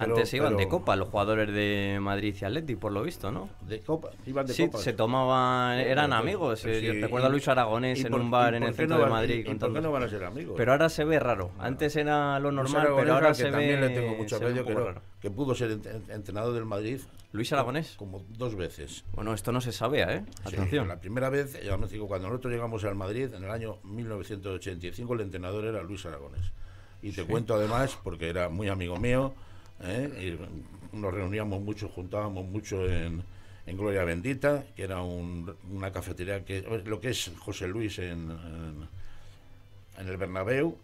Antes iban de copa los jugadores de Madrid y Atleti, por lo visto, ¿no? De copa, iban de sí, se tomaban, eran amigos. Eh, recuerdo a Luis Aragonés en un bar en el centro de Madrid. Y, ¿Por qué no van a ser amigos? Pero ahora se ve raro. Antes era lo normal, pero ahora que se también ve. También le tengo mucho aprecio, que, pudo ser entrenador del Madrid. Luis Aragonés. Como dos veces. Bueno, esto no se sabía, ¿eh? Atención. la primera vez, digo, cuando nosotros llegamos al Madrid, en el año 1985, el entrenador era Luis Aragonés. Y te cuento además, porque era muy amigo mío ¿eh? nos reuníamos mucho, juntábamos mucho en, Gloria Bendita, que era una cafetería que lo que es José Luis en, en, el Bernabéu.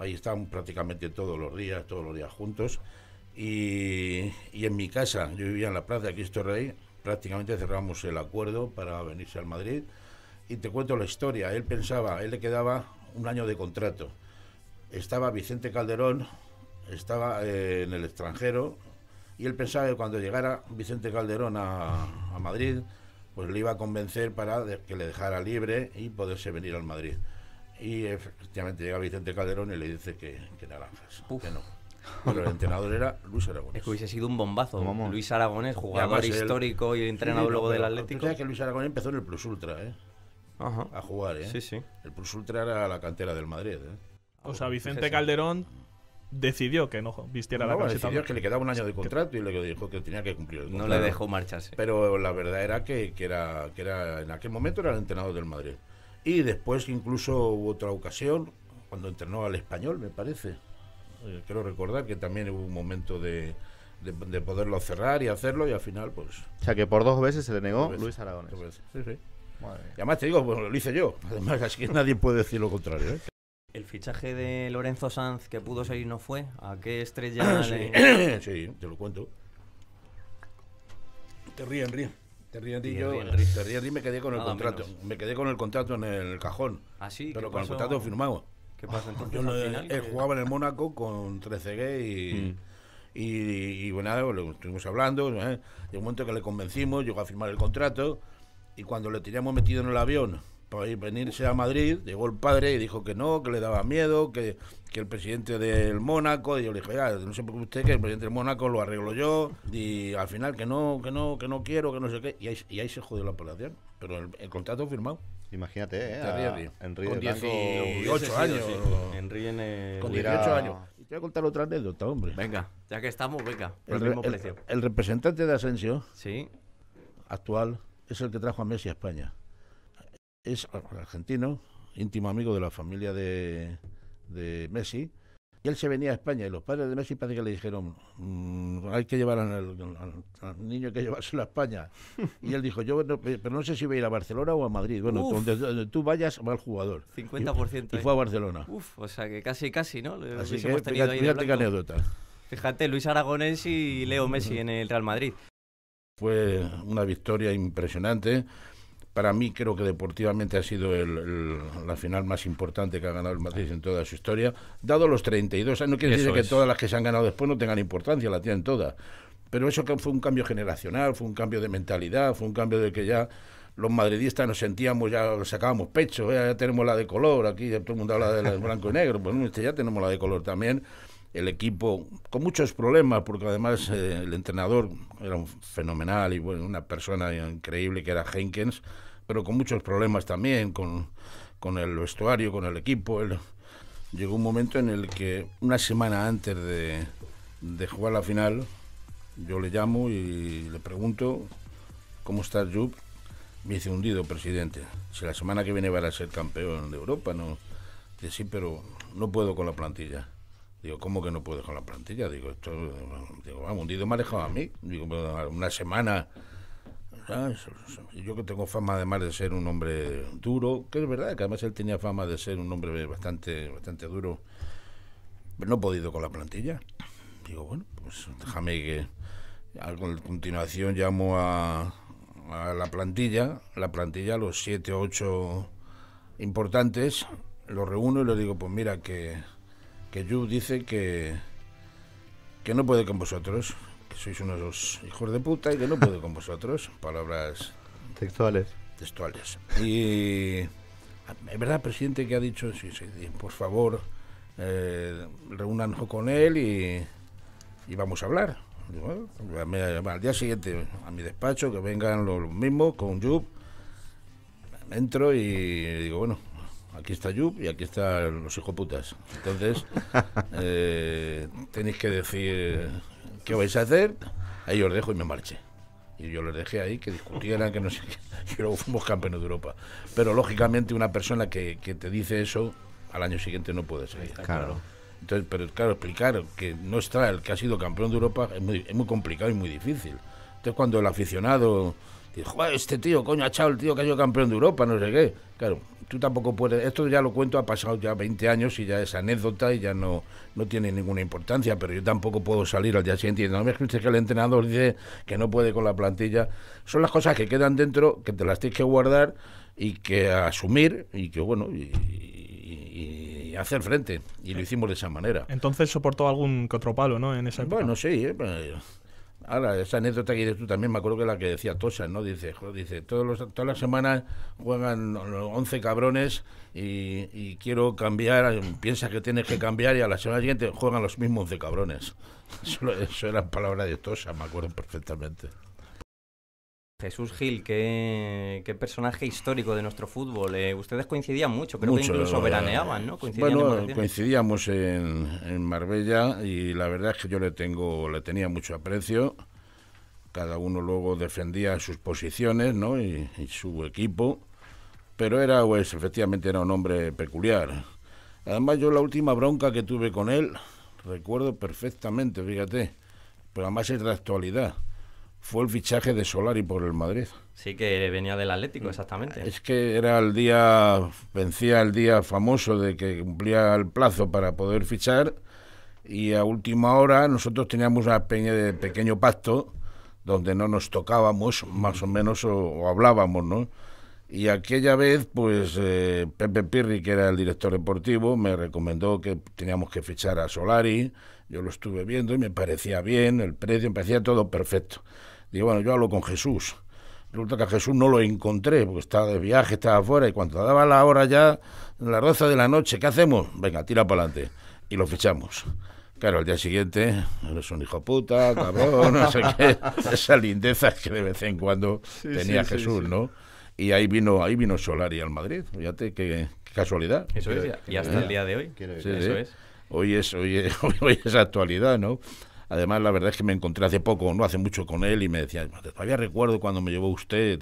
Ahí estábamos prácticamente todos los días, todos los días juntos. Y, y en mi casa, yo vivía en la Plaza de Cristo Rey, prácticamente cerramos el acuerdo para venirse al Madrid. Y te cuento la historia, él pensaba, él le quedaba un año de contrato. Estaba Vicente Calderón, estaba eh, en el extranjero y él pensaba que cuando llegara Vicente Calderón a, Madrid, pues le iba a convencer para que le dejara libre y poderse venir al Madrid. Y efectivamente llega Vicente Calderón y le dice que, que naranjas, que no. Pero el entrenador era Luis Aragonés. Es que hubiese sido un bombazo. Luis Aragonés, jugador histórico y entrenador luego del Atlético. que Luis Aragonés empezó en el Plus Ultra, ¿eh? A jugar, ¿eh? Sí, sí. El Plus Ultra era la cantera del Madrid, ¿eh? O sea, pues Vicente Calderón decidió que no vistiera la camiseta. que le quedaba un año de contrato y le dijo que tenía que cumplir No le dejó marcharse. Pero la verdad era que, era, que era en aquel momento era el entrenador del Madrid. Y después incluso hubo otra ocasión, cuando entrenó al español, me parece. quiero eh, recordar que también hubo un momento de, poderlo cerrar y hacerlo y al final pues... O sea que por dos veces se le negó Luis Aragones. Sí, sí. Y además te digo, lo hice yo. Además, así que nadie puede decir lo contrario. ¿eh? ¿El fichaje de Lorenzo Sanz que pudo ser no fue? ¿A qué estrella sí. Le... sí, te lo cuento. Te ríen, ríen. Te ríen, Te yo, te ríen, y me quedé con el contrato. Me quedé con el contrato en el cajón. Así, ah, sí? Pero con el contrato firmado. ¿Qué pasa entonces? Yo él, jugaba en el Mónaco con 13 mm. y. Y, y, bueno, lo estuvimos hablando, ¿eh? de un momento que le convencimos, llegó a firmar el contrato y cuando le teníamos metido en el avión para venirse a Madrid. Llegó el padre y dijo que no, que le daba miedo, que, que el presidente del Mónaco. Y yo le dije, ya, ah, no por qué usted, que el presidente del Mónaco lo arreglo yo. Y al final, que no, que no, que no quiero, que no sé qué. Y ahí, se jodió la apelación. Pero el, contrato firmado. Imagínate, ¿eh? con 18 años. en el... Con 18 años. Y te voy a contar otra anécdota, hombre. Venga, ya que estamos, venga. El, el representante de Asensio, sí. actual, es el que trajo a Messi a España es argentino, íntimo amigo de la familia de, de Messi. Y él se venía a España y los padres de Messi parece que le dijeron, mm, hay que llevar al, niño, que llevárselo a España. Y él dijo, yo pero no sé si voy a ir a Barcelona o a Madrid. Bueno, donde, tú vayas va el jugador. 50%. Y, fue a eh. Barcelona. Uf, o sea que casi, casi, ¿no? Así que, fíjate, anécdota. Fíjate, Luis Aragonés y Leo Messi en el Real Madrid. Fue una victoria impresionante para mí creo que deportivamente ha sido la final más importante que ha ganado el Madrid en toda su historia, dado los 32 años. No quiere decir que todas las que se han ganado después no tengan importancia, la tienen todas. Pero eso fue un cambio generacional, fue un cambio de mentalidad, fue un cambio de que ya los madridistas nos sentíamos, ya sacábamos pecho, eh, ya tenemos la de color, aquí todo el mundo habla de blanco y negro, pues este, ya tenemos la de color también el equipo con muchos problemas, porque además eh, el entrenador era un fenomenal y bueno, una persona increíble que era Jenkins, pero con muchos problemas también, con, el vestuario, con el equipo. llegó un momento en el que una semana antes de, de jugar la final, yo le llamo y le pregunto, ¿cómo está Jupp? Me dice, hundido, presidente. Si la semana que viene van a ser campeón de Europa, no. Dice, sí, pero no puedo con la plantilla. Digo, ¿cómo que no puedo con la plantilla? Digo, esto, digo, vamos, un día me ha dejado a mí. Digo, una semana. Ah, Yo que tengo fama además de ser un hombre duro, que es verdad que además él tenía fama de ser un hombre bastante, bastante duro, pero no he podido con la plantilla. Digo, bueno, pues déjame que a continuación llamo a, a la plantilla, la plantilla, los siete o ocho importantes, los reúno y les digo, pues mira que que Yu dice que, que no puede con vosotros, que sois unos hijos de puta y que no puede con vosotros. Palabras textuales. Textuales. Y es verdad, presidente, que ha dicho, sí, sí, por favor, eh, con él y, y, vamos a hablar. Pues al día siguiente, a mi despacho, que vengan los, mismos con Yub Entro y digo, bueno, aquí está Yub y aquí están los hijoputas. Entonces, eh, tenéis que decir qué vais a hacer, ahí os dejo y me marché. Y yo les dejé ahí que discutieran, que no sé qué. Y luego fuimos campeones de Europa. Pero lógicamente una persona que, te dice eso, al año siguiente no puede seguir. Claro. Entonces, pero claro, explicar que no está el que ha sido campeón de Europa es muy, es muy complicado y muy difícil. Entonces cuando el aficionado dijo este tío, coño, ha echado el tío que ha sido campeón de Europa, no sé qué. Claro, tú tampoco puedes. Esto ya lo cuento, ha pasado ya 20 años y ya es anécdota y ya no, no tiene ninguna importancia, pero yo tampoco puedo salir al día siguiente y no me escuches que el entrenador dice que no puede con la plantilla. Son las cosas que quedan dentro, que te las tienes que guardar y que asumir y que, bueno, y, hacer frente. Y lo hicimos de esa manera. Entonces soportó algún que otro palo, ¿no? En esa época. Bueno, sí, eh, pues, Ahora, esa anécdota que dices tú también, me acuerdo que la que decía Tosa, ¿no? Dice, dice todos los, todas las semanas juegan 11 cabrones y, quiero cambiar, piensas que tienes que cambiar y a la semana siguiente juegan los mismos 11 cabrones. Eso, eso eran palabras de Tosa, me acuerdo perfectamente. Jesús Gil, qué, personaje histórico de nuestro fútbol. Eh, ustedes coincidían mucho, creo que incluso veraneaban, ¿no? bueno, coincidíamos en, Marbella y la verdad es que yo le tengo, le tenía mucho aprecio. Cada uno luego defendía sus posiciones, ¿no? Y, su equipo. Pero era, pues, efectivamente era un hombre peculiar. Además, yo la última bronca que tuve con él, recuerdo perfectamente, fíjate. Pero además es de actualidad fue el fichaje de Solari por el Madrid. Sí, que venía del Atlético, exactamente. Es que era el día, vencía el día famoso de que cumplía el plazo para poder fichar y a última hora nosotros teníamos una peña de pequeño pacto donde no nos tocábamos más o menos o, hablábamos, ¿no? Y aquella vez, pues eh, Pepe Pirri, que era el director deportivo, me recomendó que teníamos que fichar a Solari. Yo lo estuve viendo y me parecía bien, el precio, me parecía todo perfecto. Digo, bueno, yo hablo con Jesús. Resulta que a Jesús no lo encontré, porque estaba de viaje, estaba afuera, y cuando daba la hora ya, la roza de la noche, ¿qué hacemos? Venga, tira para adelante. Y lo fichamos. Claro, al día siguiente, eres un hijo puta, cabrón, no sé qué. Esa lindezas que de vez en cuando tenía Jesús, ¿no? Y ahí vino, ahí vino Solari al Madrid, fíjate qué, casualidad. Eso es, y hasta el día de hoy. Eso es. Hoy es, hoy es, hoy es actualidad, ¿no? Además, la verdad es que me encontré hace poco, no hace mucho con él, y me decía, todavía recuerdo cuando me llevó usted.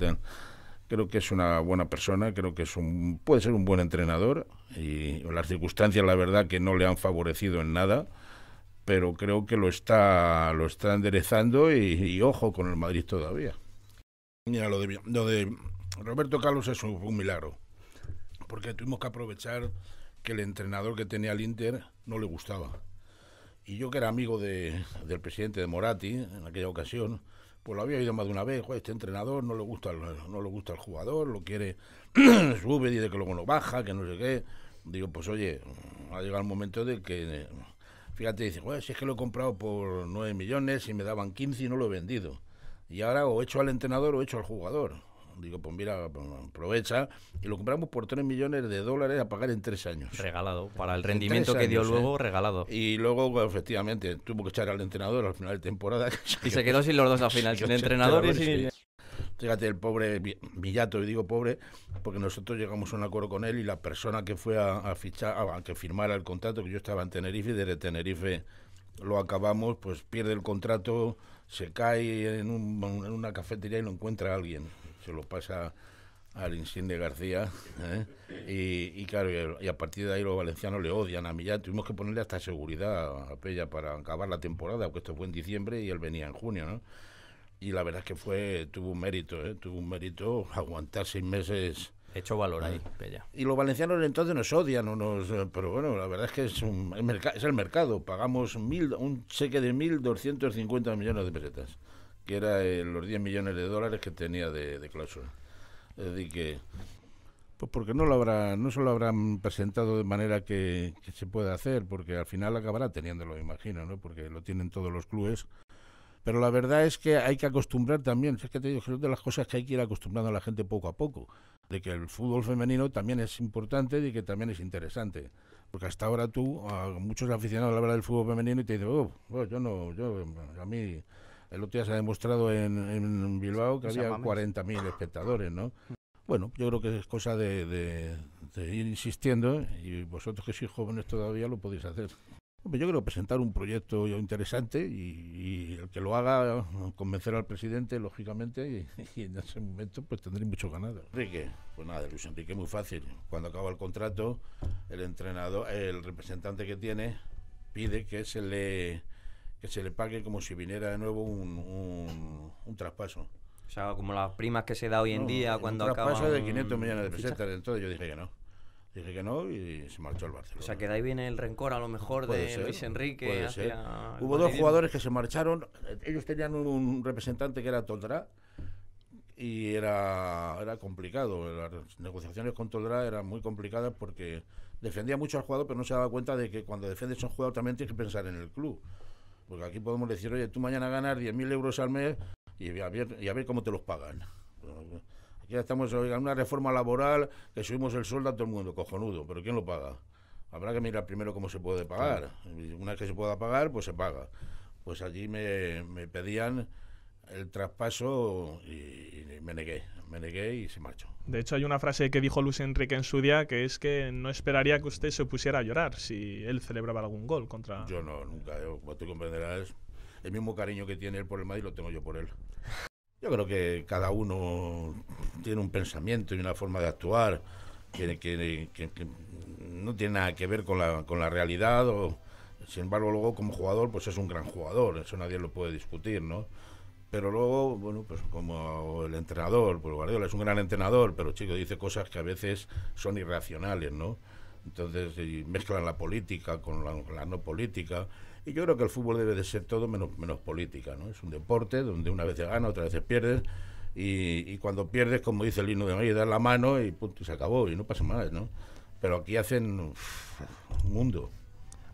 Creo que es una buena persona, creo que es un, puede ser un buen entrenador, y las circunstancias, la verdad, que no le han favorecido en nada pero creo que lo está, lo está enderezando y, ojo con el Madrid todavía. lo de, Roberto Carlos es un, milagro, porque tuvimos que aprovechar que el entrenador que tenía el Inter no le gustaba. Y yo que era amigo de, del presidente de Morati en aquella ocasión, pues lo había oído más de una vez, este entrenador no le gusta al no le gusta el jugador, lo quiere, sube, dice que luego no baja, que no sé qué. Digo, pues oye, ha llegado el momento de que, fíjate, dice, si es que lo he comprado por 9 millones y me daban 15 y no lo he vendido. Y ahora o hecho al entrenador o hecho al jugador. Digo, pues mira, aprovecha. Y lo compramos por 3 millones de dólares a pagar en 3 años. Regalado, para el rendimiento que dio ¿eh? luego, regalado. Y luego, efectivamente, tuvo que echar al entrenador al final de temporada. Y se quedó sin los dos al final, sin entrenador y Fíjate, el pobre Villato, y digo pobre, porque nosotros llegamos a un acuerdo con él y la persona que fue a, fichar, a, que firmara el contrato, que yo estaba en Tenerife, y desde Tenerife lo acabamos, pues pierde el contrato, se cae en, en, una cafetería y lo encuentra alguien se lo pasa al Insigne García. ¿eh? Y, claro, y a partir de ahí los valencianos le odian a ya Tuvimos que ponerle hasta seguridad a Pella para acabar la temporada, porque esto fue en diciembre y él venía en junio, ¿no? Y la verdad es que fue, tuvo un mérito, ¿eh? tuvo un mérito aguantar seis meses. Hecho valor ahí, Pella. Y los valencianos entonces nos odian, o nos, eh, pero bueno, la verdad es que es, es el mercado. Pagamos mil, un cheque de 1.250 millones de pesetas que era los 10 millones de dólares que tenía de, de Es que. Pues porque no, lo habrá, no se lo habrán presentado de manera que, se pueda hacer, porque al final acabará teniéndolo, imagino, ¿no? porque lo tienen todos los clubes. Pero la verdad es que hay que acostumbrar también, es que te digo, es de las cosas que hay que ir acostumbrando a la gente poco a poco, de que el fútbol femenino también es importante y que también es interesante. Porque hasta ahora tú, muchos aficionados a la verdad del fútbol femenino, y te dicen, oh, oh yo no, yo, a mí el otro día se ha demostrado en, Bilbao que había 40.000 espectadores, ¿no? Mm. Bueno, yo creo que es cosa de, ir insistiendo ¿eh? y vosotros que sois jóvenes todavía lo podéis hacer. Yo creo presentar un proyecto interesante y, el que lo haga convencer al presidente, lógicamente, y, en ese momento pues tendré mucho ganado. Enrique, pues nada, Luis Enrique muy fácil. Cuando acaba el contrato, el entrenador, el representante que tiene pide que se le que se le pague como si viniera de nuevo un, un, traspaso. O sea, como las primas que se da hoy en día cuando un traspaso de 500 millones de pesetas. Entonces yo dije que no. Dije que no y se marchó al Barcelona. O sea, que de ahí viene el rencor a lo mejor de Luis Enrique. Hacia Hubo dos jugadores que se marcharon. Ellos tenían un representante que era Toldrá y era, era complicado. Las negociaciones con Toldrá eran muy complicadas porque defendía mucho al jugador, pero no se daba cuenta de que cuando defiendes a un jugador también tienes que pensar en el club. Porque aquí podemos decir, oye, tú mañana ganas 10.000 euros al mes y a, ver, cómo te los pagan. Aquí estamos en una reforma laboral que subimos el sueldo a todo el mundo, cojonudo, pero ¿quién lo paga? Habrá que mirar primero cómo se puede pagar. Una vez que se pueda pagar, pues se paga. Pues allí me, me pedían el traspaso y, me negué, me negué y se marchó. De hecho, hay una frase que dijo Luis Enrique en su día que es que no esperaría que usted se pusiera a llorar si él celebraba algún gol contra. Yo no, nunca. tú comprenderás, el mismo cariño que tiene él por el Madrid lo tengo yo por él. Yo creo que cada uno tiene un pensamiento y una forma de actuar que, no tiene nada que ver con la, realidad. O, sin embargo, luego como jugador, pues es un gran jugador, eso nadie lo puede discutir, ¿no? pero luego, bueno, pues como el entrenador, pues Guardiola es un gran entrenador, pero chico, dice cosas que a veces son irracionales, ¿no? Entonces mezclan la política con la, no política. Y yo creo que el fútbol debe de ser todo menos, menos política, ¿no? Es un deporte donde una vez gana, otra vez pierdes. Y, cuando pierdes, como dice el himno de Madrid, das la mano y punto, y se acabó, y no pasa más, ¿no? Pero aquí hacen un mundo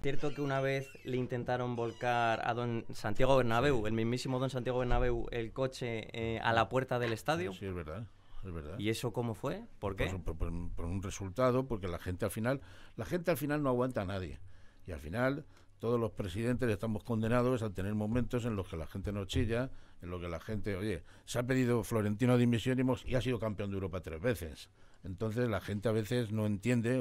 cierto que una vez le intentaron volcar a don Santiago Bernabéu, el mismísimo don Santiago Bernabéu, el coche eh, a la puerta del estadio? Sí, es verdad. Es verdad. ¿Y eso cómo fue? ¿Por pues qué? Por, un resultado, porque la gente al final, la gente al final no aguanta a nadie. Y al final todos los presidentes estamos condenados a tener momentos en los que la gente no chilla, en los que la gente, oye, se ha pedido Florentino dimisión y, y ha sido campeón de Europa tres veces. Entonces la gente a veces no entiende,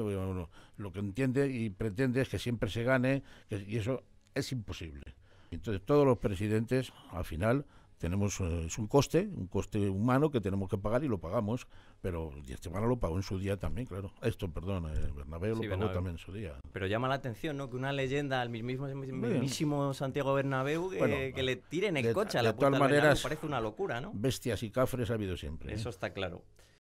lo que entiende y pretende es que siempre se gane, y eso es imposible. Entonces todos los presidentes, al final, tenemos eh, es un coste, un coste humano que tenemos que pagar y lo pagamos, pero Esteban lo pagó en su día también, claro. Esto, perdón, eh, Bernabéu lo pagó también en su día. Pero llama la atención, ¿no? Que una leyenda al mismo, mismísimo Santiago Bernabéu que, le tiren el coche a la de puerta manera parece una locura, ¿no? Bestias y cafres ha habido siempre. Eso ¿eh? está claro.